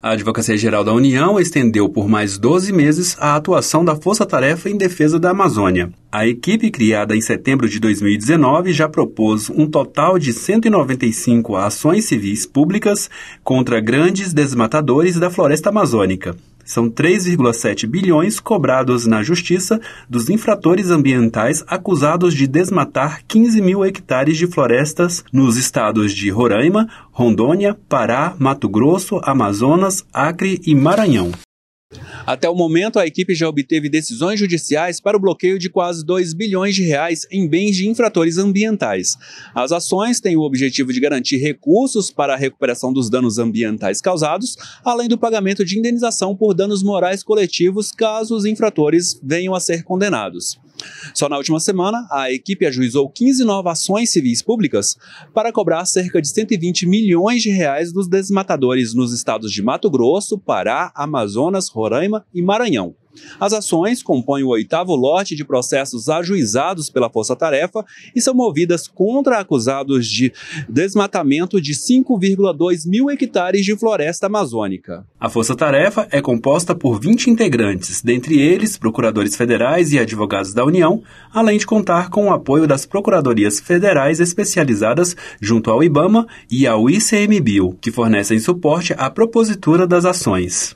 A Advocacia Geral da União estendeu por mais 12 meses a atuação da Força Tarefa em Defesa da Amazônia. A equipe, criada em setembro de 2019, já propôs um total de 195 ações civis públicas contra grandes desmatadores da floresta amazônica. São 3,7 bilhões cobrados na Justiça dos infratores ambientais acusados de desmatar 15 mil hectares de florestas nos estados de Roraima, Rondônia, Pará, Mato Grosso, Amazonas, Acre e Maranhão. Até o momento, a equipe já obteve decisões judiciais para o bloqueio de quase 2 bilhões de reais em bens de infratores ambientais. As ações têm o objetivo de garantir recursos para a recuperação dos danos ambientais causados, além do pagamento de indenização por danos morais coletivos caso os infratores venham a ser condenados. Só na última semana, a equipe ajuizou 15 inovações civis públicas para cobrar cerca de 120 milhões de reais dos desmatadores nos estados de Mato Grosso, Pará, Amazonas, Roraima e Maranhão. As ações compõem o oitavo lote de processos ajuizados pela Força Tarefa e são movidas contra acusados de desmatamento de 5,2 mil hectares de floresta amazônica. A Força Tarefa é composta por 20 integrantes, dentre eles procuradores federais e advogados da União, além de contar com o apoio das procuradorias federais especializadas junto ao IBAMA e ao ICMBio, que fornecem suporte à propositura das ações.